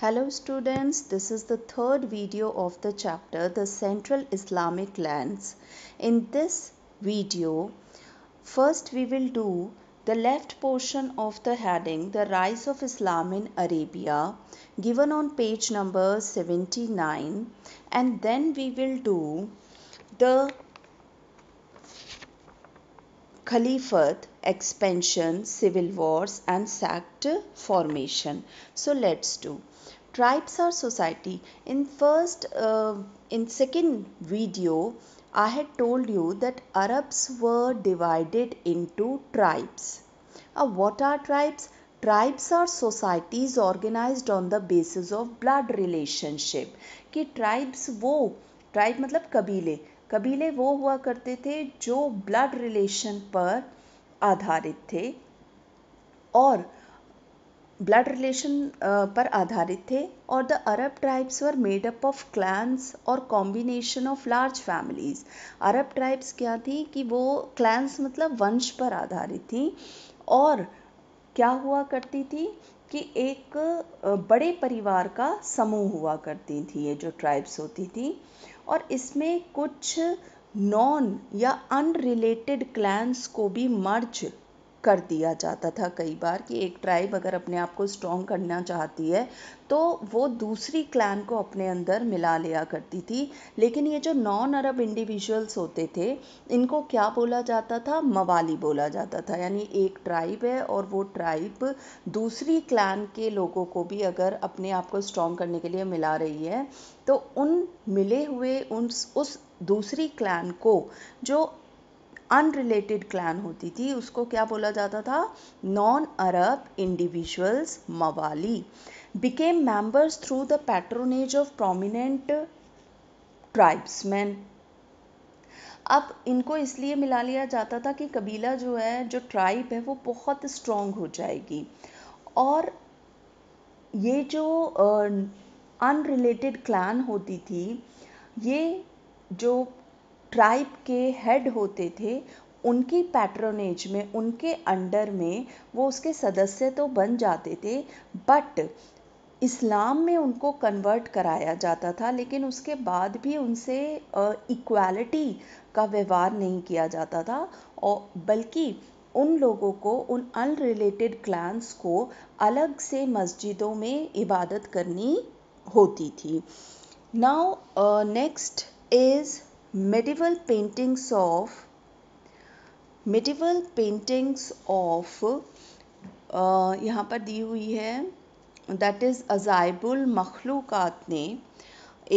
Hello students, this is the third video of the chapter The Central Islamic Lands. In this video, first we will do the left portion of the heading The Rise of Islam in Arabia given on page number 79 and then we will do the Caliphate expansion, civil wars and sect formation. So let's do. tribes or society in first uh, in second video i had told you that arabs were divided into tribes uh, what are tribes tribes और societies organized on the basis of blood relationship कि tribes वो tribe मतलब कबीले कबीले वो हुआ करते थे जो ब्लड रिलेशन पर आधारित थे और ब्लड रिलेशन uh, पर आधारित थे और the Arab tribes were made up of clans और combination of large families Arab tribes क्या थी कि वो क्लैंस मतलब वंश पर आधारित थी और क्या हुआ करती थी कि एक uh, बड़े परिवार का समूह हुआ करती थी ये जो ट्राइब्स होती थी और इसमें कुछ नॉन या अनरिलेटेड क्लैंस को भी मर्ज कर दिया जाता था कई बार कि एक ट्राइब अगर अपने आप को स्ट्रॉन्ग करना चाहती है तो वो दूसरी क्लैन को अपने अंदर मिला लिया करती थी लेकिन ये जो नॉन अरब इंडिविजुअल्स होते थे इनको क्या बोला जाता था मवाली बोला जाता था यानी एक ट्राइब है और वो ट्राइब दूसरी क्लैन के लोगों को भी अगर अपने आप को स्ट्रॉन्ग करने के लिए मिला रही है तो उन मिले हुए उन उस दूसरी क्लैन को जो अनरिलेटेड क्लैन होती थी उसको क्या बोला जाता था नॉन अरब इंडिविजुअल्स मवाली became members through the patronage of prominent tribesman अब इनको इसलिए मिला लिया जाता था कि कबीला जो है जो ट्राइब है वो बहुत स्ट्रॉन्ग हो जाएगी और ये जो अनरिलेटेड uh, क्लैन होती थी ये जो ट्राइब के हेड होते थे उनकी पैट्रोनेज में उनके अंडर में वो उसके सदस्य तो बन जाते थे बट इस्लाम में उनको कन्वर्ट कराया जाता था लेकिन उसके बाद भी उनसे इक्वालिटी का व्यवहार नहीं किया जाता था और बल्कि उन लोगों को उन अनरिलेटेड क्लांस को अलग से मस्जिदों में इबादत करनी होती थी now next is medieval paintings of medieval paintings of uh, यहाँ पर दी हुई है दैट इज़ अजायबुल मखलूक़ात ने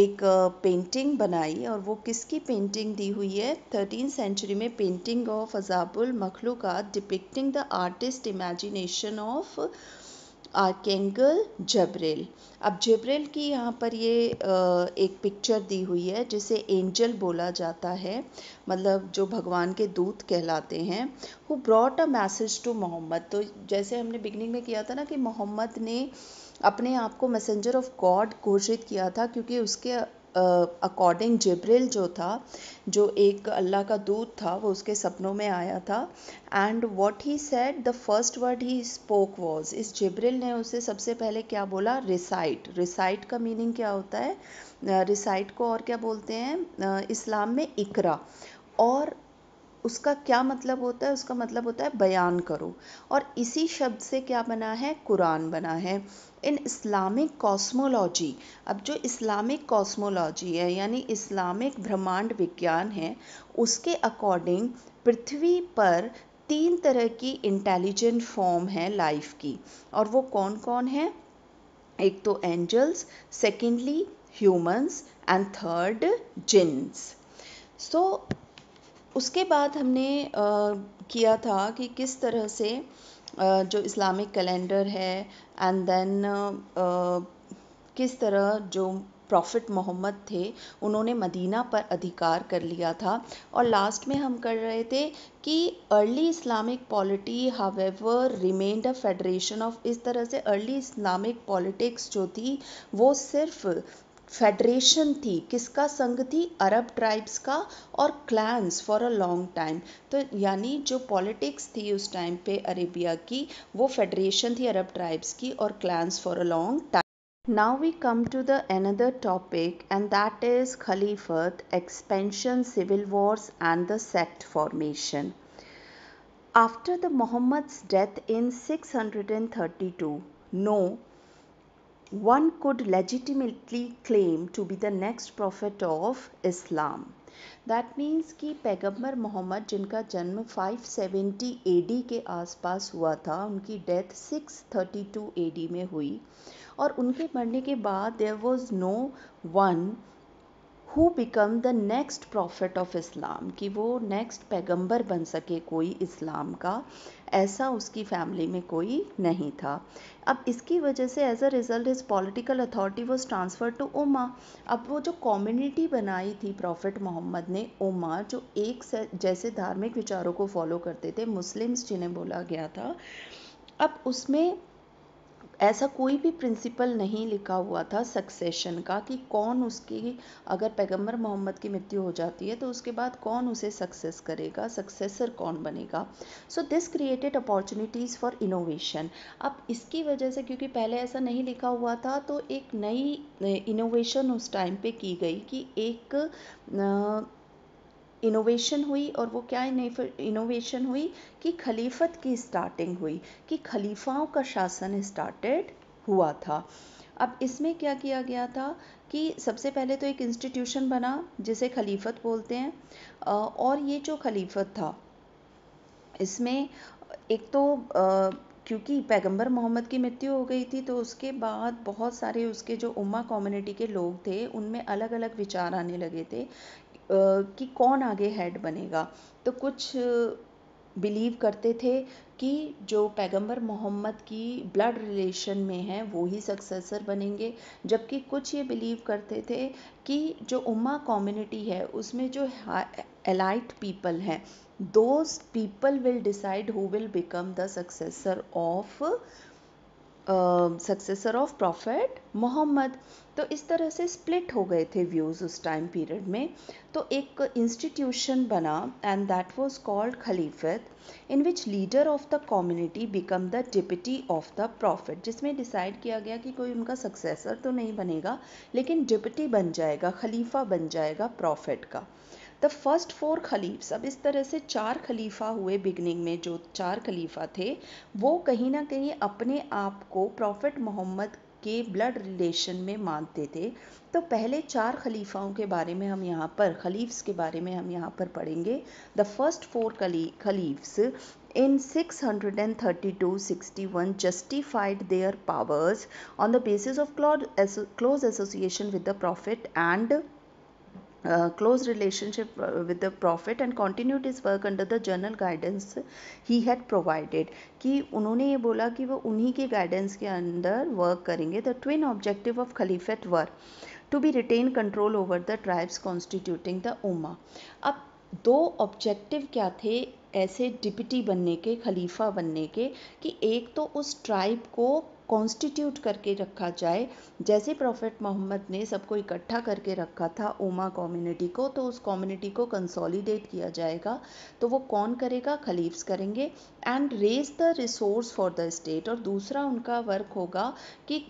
एक पेंटिंग uh, बनाई और वो किसकी पेंटिंग दी हुई है थर्टीन सेंचुरी में पेंटिंग ऑफ अजाबुल मखलूक़ात depicting the artist imagination of archangel Jibreel अब जबरेल की यहाँ पर ये एक पिक्चर दी हुई है जिसे एंजल बोला जाता है मतलब जो भगवान के दूत कहलाते हैं who brought a message to Muhammad तो जैसे हमने बिगनिंग में किया था ना कि मोहम्मद ने अपने आप को मैसेंजर ऑफ गॉड घोषित किया था क्योंकि उसके अकॉर्डिंग जिब्रिल जो था जो एक अल्लाह का दूत था वो उसके सपनों में आया था and what he said the first word he spoke was इस जिब्रिल ने उसे सबसे पहले क्या बोला रिसाइट रिसाइट का मीनिंग क्या होता है रिसाइट को और क्या बोलते हैं इस्लाम में इकरा और उसका क्या मतलब होता है उसका मतलब होता है बयान करो और इसी शब्द से क्या बना है कुरान बना है इन इस्लामिक कॉस्मोलॉजी अब जो इस्लामिक कॉस्मोलॉजी है यानी इस्लामिक ब्रह्मांड विज्ञान है उसके अकॉर्डिंग पृथ्वी पर तीन तरह की इंटेलिजेंट फॉर्म है लाइफ की और वो कौन कौन है एक तो angels secondly humans and third jinns so उसके बाद हमने किया था कि किस तरह से जो इस्लामिक कैलेंडर है एंड देन किस तरह जो प्रॉफिट मोहम्मद थे उन्होंने मदीना पर अधिकार कर लिया था और लास्ट में हम कर रहे थे कि early Islamic polity however remained a federation of इस तरह से अर्ली इस्लामिक पॉलिटिक्स जो थी वो सिर्फ फेडरेशन थी किसका संघ थी अरब ट्राइब्स का और clans for a long time तो यानी जो पॉलिटिक्स थी उस टाइम पे अरेबिया की वो फेडरेशन थी अरब ट्राइब्स की और clans for a long time now we come to the another topic and that is खलीफत expansion civil wars and the sect formation after the Muhammad's death in 632, no one could legitimately claim to be the next prophet of Islam. That means कि पैगम्बर मोहम्मद जिनका जन्म 570 D के आसपास हुआ था उनकी डेथ 632 डी में हुई और उनके मरने के बाद there was no one who become the next prophet of Islam कि वो नेक्स्ट पैगंबर बन सके कोई इस्लाम का ऐसा उसकी फैमिली में कोई नहीं था अब इसकी वजह से as a result is political authority was transfer to umma अब वो जो कम्युनिटी बनाई थी प्रॉफिट मोहम्मद ने उमा जो एक जैसे धार्मिक विचारों को फॉलो करते थे मुस्लिम्स जिन्हें बोला गया था अब उसमें ऐसा कोई भी प्रिंसिपल नहीं लिखा हुआ था सक्सेशन का कि कौन उसकी अगर पैगंबर मोहम्मद की मृत्यु हो जाती है तो उसके बाद कौन उसे सक्सेस करेगा सक्सेसर कौन बनेगा so this created opportunities for innovation अब इसकी वजह से क्योंकि पहले ऐसा नहीं लिखा हुआ था तो एक नई इनोवेशन उस टाइम पे की गई कि एक इनोवेशन हुई और वो क्या इनोवेशन हुई कि खलीफत की स्टार्टिंग हुई कि खलीफाओं का शासन स्टार्टेड हुआ था अब इसमें क्या किया गया था कि सबसे पहले तो एक इंस्टीट्यूशन बना जिसे खलीफत बोलते हैं और ये जो खलीफत था इसमें एक तो क्योंकि पैगंबर मोहम्मद की मृत्यु हो गई थी तो उसके बाद बहुत सारे उसके जो उम्मा कम्युनिटी के लोग थे उनमें अलग अलग विचार आने लगे थे कि कौन आगे हेड बनेगा तो कुछ बिलीव करते थे कि जो पैगंबर मोहम्मद की ब्लड रिलेशन में हैं वो ही सक्सेसर बनेंगे जबकि कुछ ये बिलीव करते थे कि जो उम्मा कम्युनिटी है उसमें जो एलाइट पीपल हैं those people will decide who will become the successor of successor of prophet Muhammad तो इस तरह से स्प्लिट हो गए थे व्यूज़ उस टाइम पीरियड में तो एक इंस्टीट्यूशन बना एंड दैट वाज कॉल्ड खलीफत in which leader of the community become the deputy of the prophet जिसमें डिसाइड किया गया कि कोई उनका सक्सेसर तो नहीं बनेगा लेकिन डिप्टी बन जाएगा खलीफा बन जाएगा प्रॉफिट का द फर्स्ट फोर खलीफ्स अब इस तरह से चार खलीफा हुए बिगनिंग में जो चार खलीफा थे वो कहीं ना कहीं अपने आप को प्रॉफिट मोहम्मद के ब्लड रिलेशन में मानते थे तो पहले चार खलीफाओं के बारे में हम यहाँ पर खलीफ्स के बारे में हम यहाँ पर पढ़ेंगे the first four caliphs in 632 61 their powers on the basis of clause close association with the prophet and uh, close relationship with the prophet and continued his work under the general guidance he had provided कि उन्होंने ये बोला कि वो उन्हीं के guidance के अंदर work करेंगे the twin objective of caliphate were to be retain control over the tribes constituting the ummah अब दो objective क्या थे ऐसे डिप्टी बनने के खलीफा बनने के कि एक तो उस ट्राइब को कॉन्स्टिट्यूट करके रखा जाए जैसे प्रॉफिट मोहम्मद ने सबको इकट्ठा करके रखा था ओमा कम्युनिटी को तो उस कम्युनिटी को कंसोलिडेट किया जाएगा तो वो कौन करेगा खलीफ्स करेंगे and raise the resource for the state और दूसरा उनका वर्क होगा कि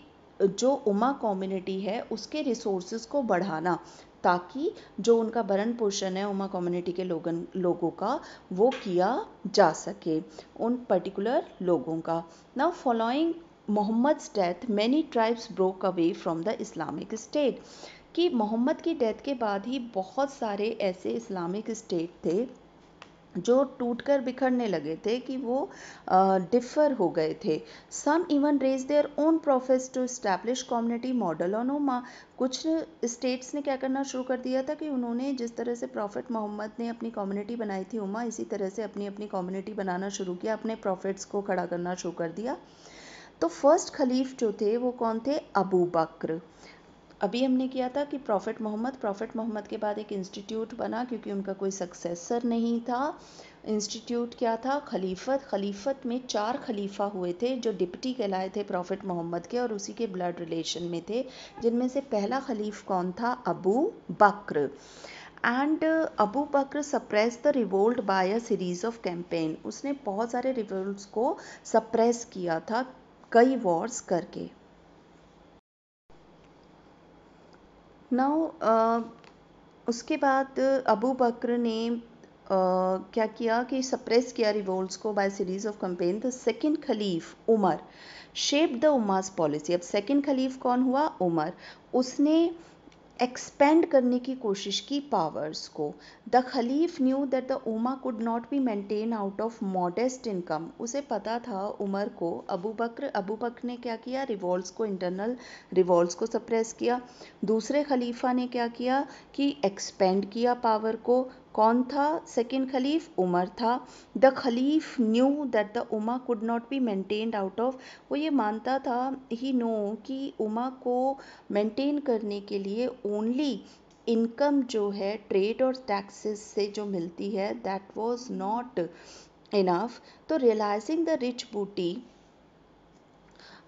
जो उमा कम्युनिटी है उसके रिसोर्सेज को बढ़ाना ताकि जो उनका भरण पोषण है उमा कम्युनिटी के लोगन लोगों का वो किया जा सके उन पर्टिकुलर लोगों का ना following Muhammad's death many tribes broke away from the Islamic state कि मोहम्मद की डेथ के बाद ही बहुत सारे ऐसे इस्लामिक स्टेट थे जो टूटकर बिखरने लगे थे कि वो डिफर हो गए थे some even raise their own prophets to establish community model on umma कुछ स्टेट्स ने क्या करना शुरू कर दिया था कि उन्होंने जिस तरह से प्रॉफिट मोहम्मद ने अपनी कम्युनिटी बनाई थी उमा इसी तरह से अपनी अपनी कम्युनिटी बनाना शुरू किया अपने प्रॉफिट्स को खड़ा करना शुरू कर दिया तो फर्स्ट खलीफ जो थे वो कौन थे अबू बकर अभी हमने किया था कि प्रॉफिट मोहम्मद प्रॉफिट मोहम्मद के बाद एक इंस्टीट्यूट बना क्योंकि उनका कोई सक्सेसर नहीं था इंस्टीट्यूट क्या था खलीफत खलीफत में चार खलीफा हुए थे जो डिप्टी कहलाए थे प्रॉफिट मोहम्मद के और उसी के ब्लड रिलेशन में थे जिनमें से पहला खलीफ कौन था Abu Bakr and Abu Bakr suppress the revolt by a series of campaign उसने बहुत सारे रिवोल्ट को सप्रेस किया था कई वॉर्स करके नाउ उसके बाद अबू बकर ने Uh, क्या किया कि सप्रेस किया रिवोल्ट्स को by series of campaign the second caliph Umar shape the umma's policy अब सेकंड खलीफ कौन हुआ उमर उसने एक्सपेंड करने की कोशिश की पावर्स को the caliph knew that the umma could not be maintain out of modest income उसे पता था उमर को अबू बकर अबू बकर ने क्या किया रिवॉल्व को इंटरनल रिवॉल्व को सप्रेस किया दूसरे खलीफा ने क्या किया कि एक्सपेंड किया पावर को कौन था सेकेंड खलीफ उमर था the caliph knew that the umma could not be maintained out of वो ये मानता था ही नो कि उमा को मेंटेन करने के लिए ओनली इनकम जो है ट्रेड और टैक्सेस से जो मिलती है दैट वाज नॉट इनफ तो realising the rich booty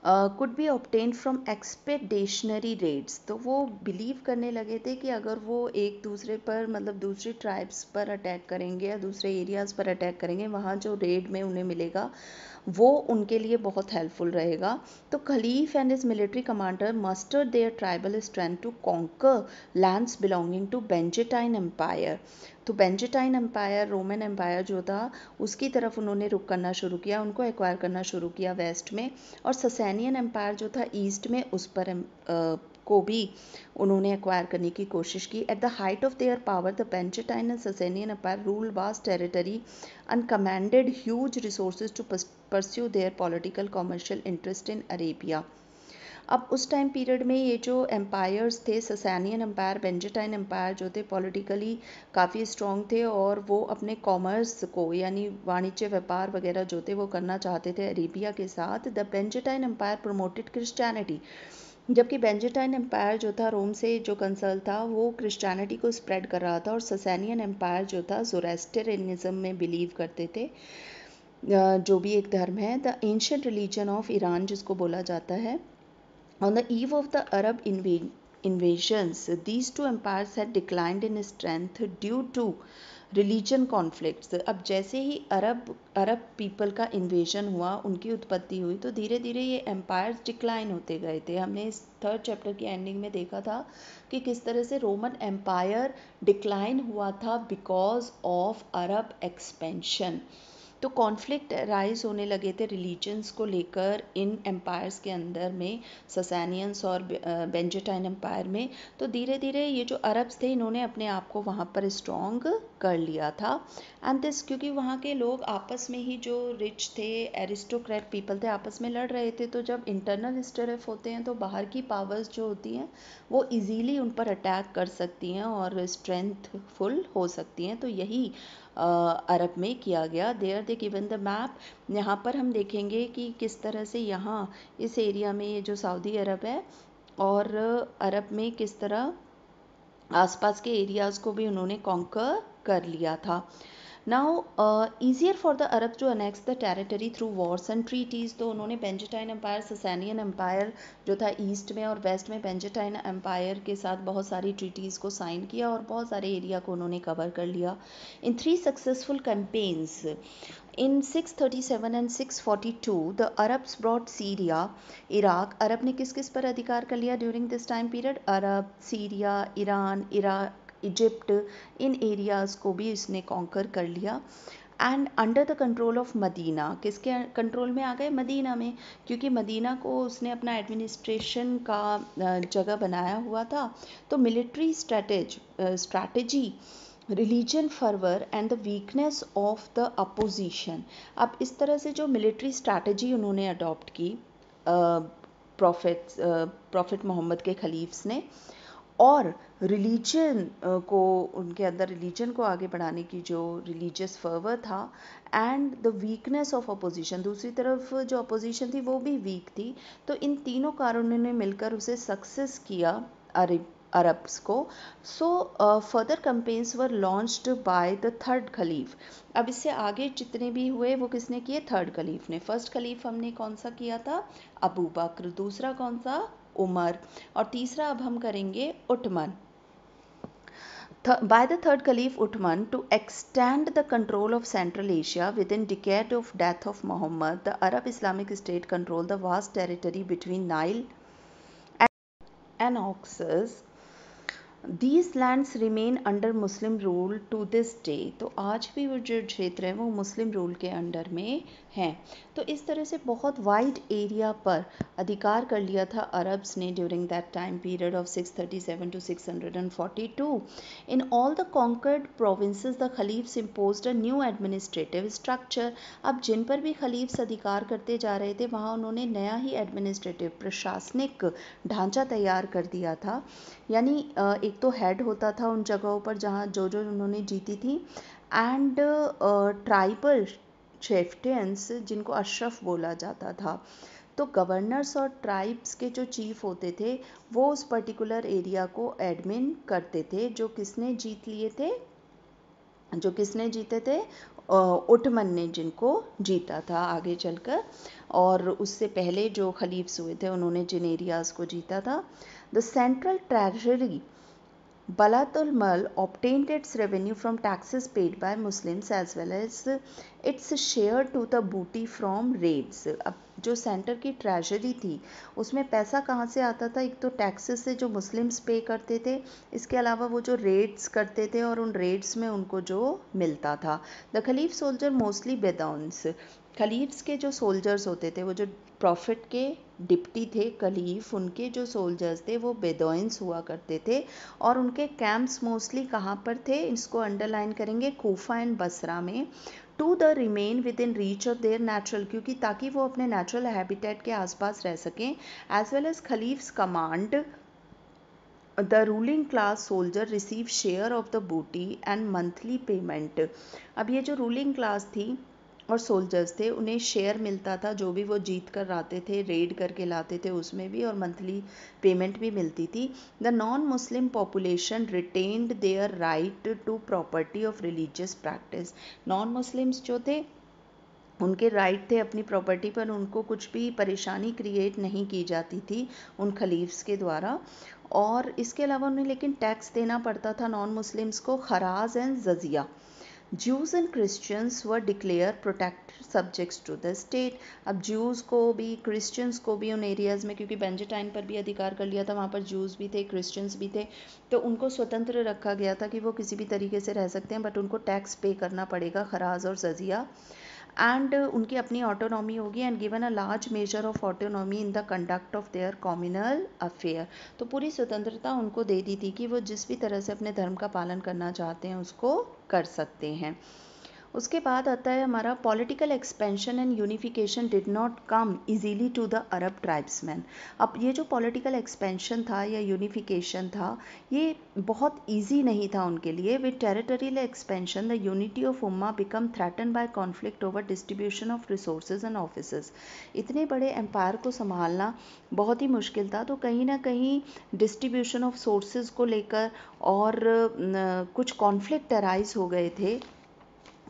could be obtain from expeditionary raids तो वो बिलीव करने लगे थे कि अगर वो एक दूसरे पर मतलब दूसरी ट्राइब्स पर अटैक करेंगे या दूसरे एरियाज़ पर अटैक करेंगे वहाँ जो रेड में उन्हें मिलेगा वो उनके लिए बहुत हेल्पफुल रहेगा तो caliph and his military commander muster their tribal strength to conquer lands belonging to Byzantine Empire तो बेंजेटाइन एम्पायर रोमन एम्पायर जो था उसकी तरफ उन्होंने रुख करना शुरू किया उनको एक्वायर करना शुरू किया वेस्ट में और ससैनियन एम्पायर जो था ईस्ट में उस पर आ, को भी उन्होंने एक्वायर करने की कोशिश की at the height of their power the Byzantine and Sasanian Empire rule vast territory and commanded huge resources to pursue their political commercial interest in Arabia अब उस टाइम पीरियड में ये जो एम्पायर्स थे ससानियन एम्पायर बेंजेटाइन एम्पायर जो थे पॉलिटिकली काफ़ी strong थे और वो अपने कॉमर्स को यानी वाणिज्य व्यापार वगैरह जो थे वो करना चाहते थे अरेबिया के साथ the Byzantine Empire promoted Christianity जबकि बेंजेटाइन एम्पायर जो था रोम से जो कंसल था वो क्रिश्चियनिटी को स्प्रेड कर रहा था और ससैनियन एम्पायर जो था जोरेस्टरियनिज्म में बिलीव करते थे जो भी एक धर्म है the ancient religion of Iran जिसको बोला जाता है on the eve of the Arab invasions these two empires है declined in strength due to religion conflict अब जैसे ही अरब अरब पीपल का इन्वेजन हुआ उनकी उत्पत्ति हुई तो धीरे धीरे ये एम्पायर्स डिक्लाइन होते गए थे हमने इस थर्ड चैप्टर की एंडिंग में देखा था कि किस तरह से रोमन एम्पायर डिक्लाइन हुआ था बिकॉज ऑफ अरब एक्सपेंशन तो कॉन्फ्लिक्ट राइज होने लगे थे रिलीजन्स को लेकर इन एम्पायर्स के अंदर में ससानियंस और बेंजेटाइन एम्पायर में तो धीरे धीरे ये जो अरब्स थे इन्होंने अपने आप को वहाँ पर स्ट्रॉन्ग कर लिया था एंड दिस क्योंकि वहाँ के लोग आपस में ही जो रिच थे एरिस्टोक्रेट पीपल थे आपस में लड़ रहे थे तो जब इंटरनल स्टरफ होते हैं तो बाहर की पावर्स जो होती हैं वो ईज़ीली उन पर अटैक कर सकती हैं और स्ट्रेंथफुल हो सकती हैं तो यही अरब में किया गया there they given the map यहाँ पर हम देखेंगे कि किस तरह से यहाँ इस एरिया में ये जो सऊदी अरब है और अरब में किस तरह आसपास के एरियाज़ को भी उन्होंने कॉन्कर कर लिया था now easier for the Arab to annex the territory through wars and treaties तो उन्होंने बेंजेटाइन एम्पायर ससैनियन एम्पायर जो था ईस्ट में और वेस्ट में पेंजेटाइन एम्पायर के साथ बहुत सारी ट्रीटीज़ को साइन किया और बहुत सारे एरिया को उन्होंने कवर कर लिया in three successful campaigns in 637 and 642, the Arabs brought Syria Iraq Arab ने किस किस पर अधिकार कर लिया during this time period Arab Syria Iran Iraq Egypt इन एरियाज़ को भी इसने कॉन्कर कर लिया and under the control of Medina किसके कंट्रोल में आ गए मदीना में क्योंकि मदीना को उसने अपना एडमिनिस्ट्रेशन का जगह बनाया हुआ था तो military strategy strategy religion fervour and the weakness of the opposition अब इस तरह से जो मिलिट्री स्ट्रैटेजी उन्होंने अडॉप्ट की प्रॉफिट प्रॉफिट मोहम्मद के खलीफ्स ने और रिलीजन को उनके अंदर रिलीजन को आगे बढ़ाने की जो रिलीजियस फर्वर था and the weakness of opposition दूसरी तरफ जो अपोजिशन थी वो भी वीक थी तो इन तीनों कारणों ने मिलकर उसे सक्सेस किया अरब अरब्स को so further campaigns were launched by the third caliph अब इससे आगे जितने भी हुए वो किसने किए थर्ड खलीफ ने फर्स्ट खलीफ हमने कौन सा किया था अबू बकर दूसरा कौन सा उमर और तीसरा अब हम करेंगे Uthman by the third caliph Uthman to extend the control of Central Asia within decade of death of Muhammad the Arab Islamic state control the vast territory between Nile and Oxus these lands remain under Muslim rule to this day तो आज भी वो जो क्षेत्र है वो मुस्लिम rule के under में हैं तो इस तरह से बहुत वाइड एरिया पर अधिकार कर लिया था अरब्स ने during that time period of 637 to 642 in all the conquered provinces the caliphs impose a new administrative structure अब जिन पर भी खलीफ्स अधिकार करते जा रहे थे वहाँ उन्होंने नया ही एडमिनिस्ट्रेटिव प्रशासनिक ढांचा तैयार कर दिया था यानी एक एक तो हेड होता था उन जगहों पर जहाँ जो जो उन्होंने जीती थी एंड ट्राइबल चेफ्टियंस जिनको अशरफ बोला जाता था तो गवर्नर्स और ट्राइब्स के जो चीफ होते थे वो उस पर्टिकुलर एरिया को एडमिन करते थे जो किसने जीत लिए थे जो किसने जीते थे ओटमन ने जिनको जीता था आगे चलकर और उससे पहले जो खलीफ्स हुए थे उन्होंने जिन एरियाज़ को जीता था the central treasury Balatul Mal obtained its revenue from taxes paid by Muslims as well as its share to the booty from raids. अब जो सेंटर की ट्रेजरी थी उसमें पैसा कहाँ से आता था एक तो टैक्सेस से जो मुस्लिम्स पे करते थे इसके अलावा वो जो रेड्स करते थे और उन रेड्स में उनको जो मिलता था the caliph soldier mostly Bedouins caliphs के जो सोल्जर्स होते थे वो जो प्रॉफिट के डिप्टी थे कलीफ उनके जो सोल्जर्स थे वो बेदोइंस हुआ करते थे और उनके कैंप्स मोस्टली कहाँ पर थे इसको अंडरलाइन करेंगे कोफा एंड बसरा में to the remain within reach of their natural क्योंकि ताकि वो अपने नेचुरल हैबिटेट के आसपास रह सकें as well as caliphs command the ruling class soldier receive share of the booty and monthly payment अब ये जो रूलिंग क्लास थी और सोल्जर्स थे उन्हें शेयर मिलता था जो भी वो जीत कर आते थे रेड करके लाते थे उसमें भी और मंथली पेमेंट भी मिलती थी the non Muslim population retained their right to property of religious practice non Muslims जो थे उनके राइट थे अपनी प्रॉपर्टी पर उनको कुछ भी परेशानी क्रिएट नहीं की जाती थी उन खलीफ्स के द्वारा और इसके अलावा उन्हें लेकिन टैक्स देना पड़ता था नॉन मुस्लिम्स को खराज एंड जजिया Jews and Christians were declared protected subjects to the state. अब Jews को भी Christians को भी उन areas में क्योंकि टाइम पर भी अधिकार कर लिया था वहाँ पर Jews भी थे Christians भी थे तो उनको स्वतंत्र रखा गया था कि वो किसी भी तरीके से रह सकते हैं बट उनको टैक्स पे करना पड़ेगा खराज और जजिया एंड uh, उनकी अपनी ऑटोनॉमी होगी and given a large measure of autonomy in the conduct of their communal affair तो पूरी स्वतंत्रता उनको दे दी थी कि वो जिस भी तरह से अपने धर्म का पालन करना चाहते हैं उसको कर सकते हैं उसके बाद आता है हमारा political expansion and unification did not come easily to the Arab tribesmen अब ये जो पॉलिटिकल एक्सपेंशन था या यूनिफिकेशन था ये बहुत ईजी नहीं था उनके लिए with territorial expansion the unity of umma become threaten by conflict over distribution of resource and offices इतने बड़े एम्पायर को संभालना बहुत ही मुश्किल था तो कहीं ना कहीं डिस्ट्रीब्यूशन ऑफ सोर्सेज को लेकर और कुछ कॉन्फ्लिक्ट अराइज हो गए थे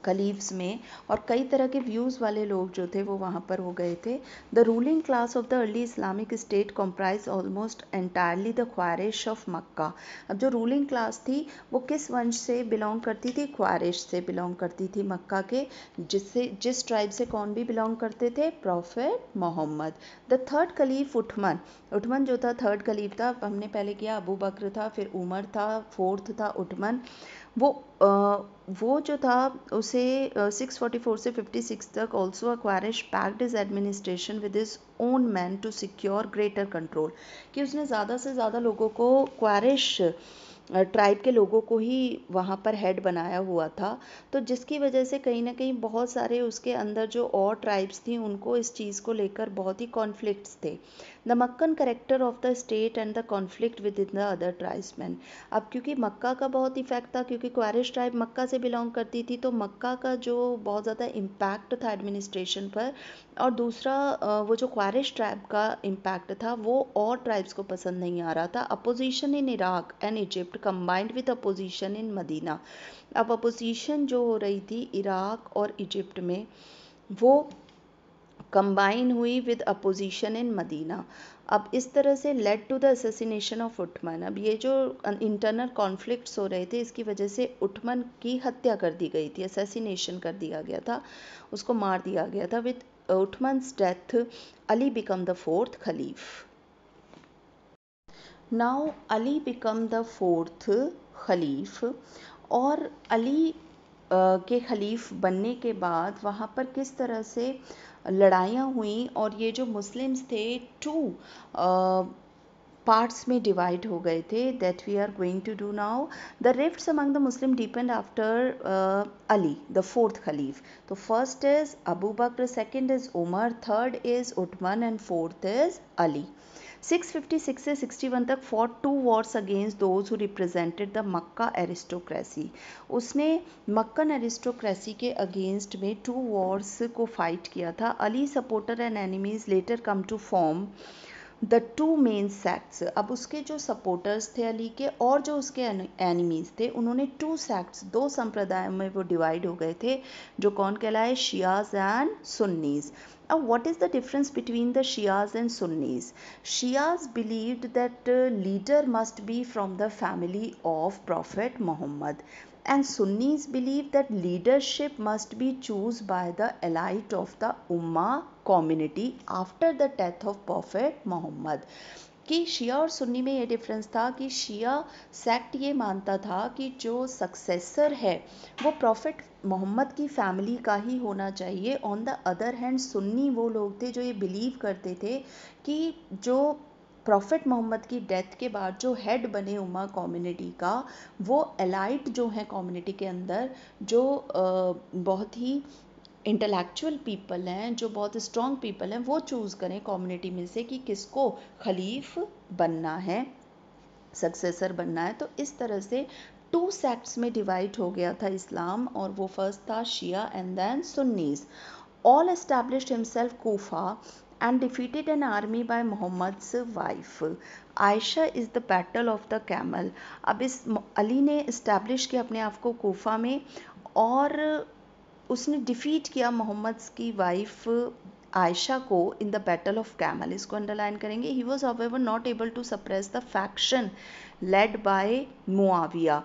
कलीव्स में और कई तरह के व्यूज़ वाले लोग जो थे वो वहाँ पर हो गए थे the ruling class of the early Islamic state comprise almost entirely the Quraysh of Mecca अब जो रूलिंग क्लास थी वो किस वंश से बिलोंग करती थी ख्वारिश से बिलोंग करती थी मक्का के जिससे जिस ट्राइब से कौन भी बिलोंग करते थे prophet Muhammad the third caliph Uthman Uthman जो था थर्ड कलीफ था हमने पहले किया अबू बकर था फिर उमर था फोर्थ था उठमन वो वो जो था उसे सिक्स फोर्टी फोर से फिफ्टी सिक्स तक also a Quraysh packed his administration with his own men to secure greater control कि उसने ज़्यादा से ज़्यादा लोगों को क्वारिश ट्राइब के लोगों को ही वहाँ पर हेड बनाया हुआ था तो जिसकी वजह से कहीं ना कहीं बहुत सारे उसके अंदर जो और ट्राइब्स थी उनको इस चीज़ को लेकर बहुत ही कॉन्फ्लिक्ट्स थे the Meccan character of the state and the conflict within the other man अब क्योंकि मक्का का बहुत इफेक्ट था क्योंकि क्वारिश ट्राइब मक्का से बिलोंग करती थी तो मक्का का जो बहुत ज़्यादा इम्पैक्ट था एडमिनिस्ट्रेशन पर और दूसरा वो जो क्वारिश ट्राइब का इम्पैक्ट था वो और ट्राइब्स को पसंद नहीं आ रहा था opposition in Iraq and Egypt combined with opposition in Medina अब अपोजिशन जो हो रही थी इराक और इजिप्ट में वो कंबाइन हुई विद अपोजिशन इन मदीना अब इस तरह से led to the assassination of Uthman अब ये जो इंटरनल कॉन्फ्लिक्ट्स हो रहे थे इसकी वजह से उठमन की हत्या कर दी गई थी असेसिनेशन कर दिया गया था उसको मार दिया गया था with Uthman's death Ali become the fourth caliph now Ali become the fourth caliph और अली के खलीफ बनने के बाद वहाँ पर किस तरह से लड़ाइयाँ हुई और ये जो मुस्लिम्स थे टू पार्ट्स में डिवाइड हो गए थे that we are going to do now the rift among the Muslim deepened after Ali the fourth caliph तो first is Abu Bakr second is Umar third is Uthman and fourth is Ali 656 से 61 तक fought two wars against those who represented the Mecca aristocracy उसने Meccan aristocracy के against में two wars को fight किया था Ali supporter and enemies later come to form the two main sects अब उसके जो सपोर्टर्स थे अली के और जो उसके एनिमीज थे उन्होंने टू सेक्ट्स दो संप्रदायों में वो डिवाइड हो गए थे जो कौन कहलाए शियाज एंड सुन्नीस अब what is the difference between the Shias and Sunnis Shias believed that leader must be from the family of prophet Muhammad and Sunnis believe that leadership must be chosen by the elite of the Ummah community after the death of Prophet Muhammad. कि शिया और सुन्नी में ये difference था कि शिया sect ये मानता था कि जो सक्सेसर है वो प्रॉफिट मोहम्मद की फैमिली का ही होना चाहिए on the other hand Sunni वो लोग थे जो ये बिलीव करते थे कि जो प्रॉफिट मोहम्मद की डेथ के बाद जो हेड बने उमा कम्युनिटी का वो एलाइट जो हैं कम्युनिटी के अंदर जो बहुत ही इंटेलेक्चुअल पीपल हैं जो बहुत स्ट्रॉन्ग पीपल हैं वो चूज़ करें कम्युनिटी में से कि किसको खलीफ बनना है सक्सेसर बनना है तो इस तरह से टू सेक्ट्स में डिवाइड हो गया था इस्लाम और वो फर्स्ट था Shia and then Sunnis Ali establish himself Kufa and defeated an army by Muhammad's wife. Aisha is the battle of the camel अब इस अली ने इस्टेब्लिश किया अपने आप को कोफा में और उसने डिफ़ीट किया मोहम्मद की वाइफ आयशा को in the battle of camel इसको अंडरलाइन करेंगे he was however not able to suppress the faction led by Muawiya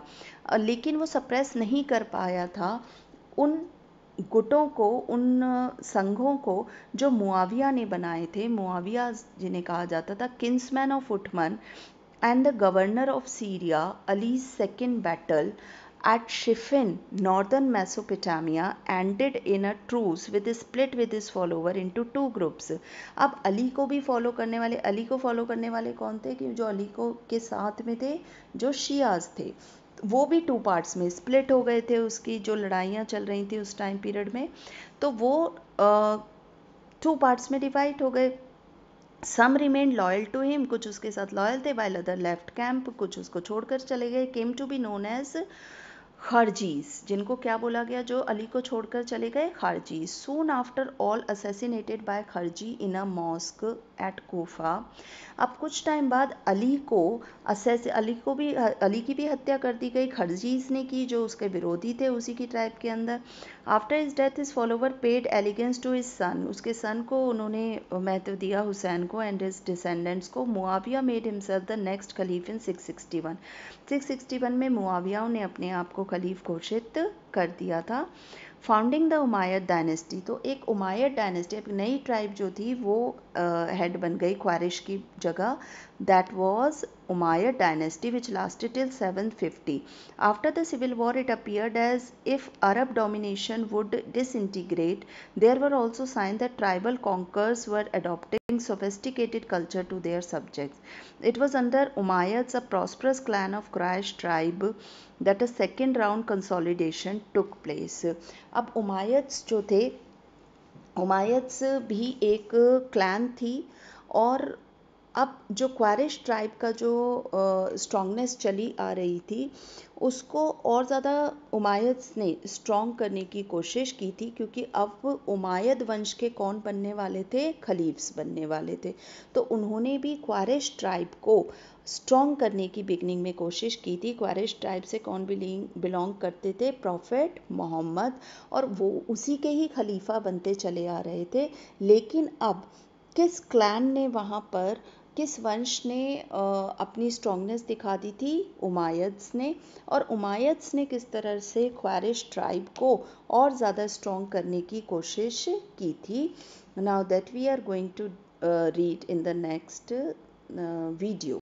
लेकिन वो सप्रेस नहीं कर पाया था उन गुटों को उन संघों को जो मुआविया ने बनाए थे मुआविया जिन्हें कहा जाता था man of Uthman and the governor of Syria Ali second battle at Siffin northern Mesopotamia ended in a truce with split with his follower into two groups अब अली को भी फॉलो करने वाले अली को फॉलो करने वाले कौन थे कि जो अली को के साथ में थे जो शियाज थे वो भी टू पार्ट्स में स्प्लिट हो गए थे उसकी जो लड़ाइयाँ चल रही थी उस टाइम पीरियड में तो वो टू पार्ट्स में डिवाइड हो गए some remain loyal to him कुछ उसके साथ लॉयल थे वाइल अदर लेफ्ट कैंप कुछ उसको छोड़कर चले गए came to be known as Kharijis जिनको क्या बोला गया जो अली को छोड़कर चले गए Khariji soon after Ali assassinated by Khariji in a mosque at Kufa अब कुछ टाइम बाद अली को असेस अली को भी अली की भी हत्या कर दी गई खारजीज ने की जो उसके विरोधी थे उसी की ट्राइब के अंदर after his death his follower paid allegiance to his son उसके सन को उन्होंने महत्व दिया हुसैन को एंड इज डिसेंडेंट्स को Muawiya made himself the next caliph in 661 661 में मुआविया ने अपने आप को खलीफ घोषित कर दिया था फाउंडिंग द उमायद डायनेस्टी तो एक उमायद डायनेस्टी एक नई ट्राइब जो थी वो हेड बन गई ख्वारिश की जगह that was Umayyad dynasty which lasted till 750. After the civil war it appeared as if Arab domination would disintegrate. There were also signs that tribal conquerors were adopting sophisticated culture to their subjects. It was under Umayyads a prosperous clan of Quraysh tribe that a second round consolidation took place. अब Umayyads जो थे Umayyads भी एक clan थी और अब जो क्वारिश tribe का जो स्ट्रांगनेस चली आ रही थी उसको और ज़्यादा उमायद ने स्ट्रॉन्ग करने की कोशिश की थी क्योंकि अब उमायद वंश के कौन बनने वाले थे खलीफ्स बनने वाले थे तो उन्होंने भी क्वारिश ट्राइब को स्ट्रॉन्ग करने की बिगनिंग में कोशिश की थी क्वारिश ट्राइब से कौन बिलिंग बिलोंग करते थे प्रॉफेट मोहम्मद और वो उसी के ही खलीफा बनते चले आ रहे थे लेकिन अब किस क्लैन ने वहाँ पर किस वंश ने अपनी स्ट्रांगनेस दिखा दी थी उमायद्स ने और उमायद्स ने किस तरह से ख्वारिश ट्राइब को और ज़्यादा स्ट्रॉन्ग करने की कोशिश की थी now that we are going to read in the next video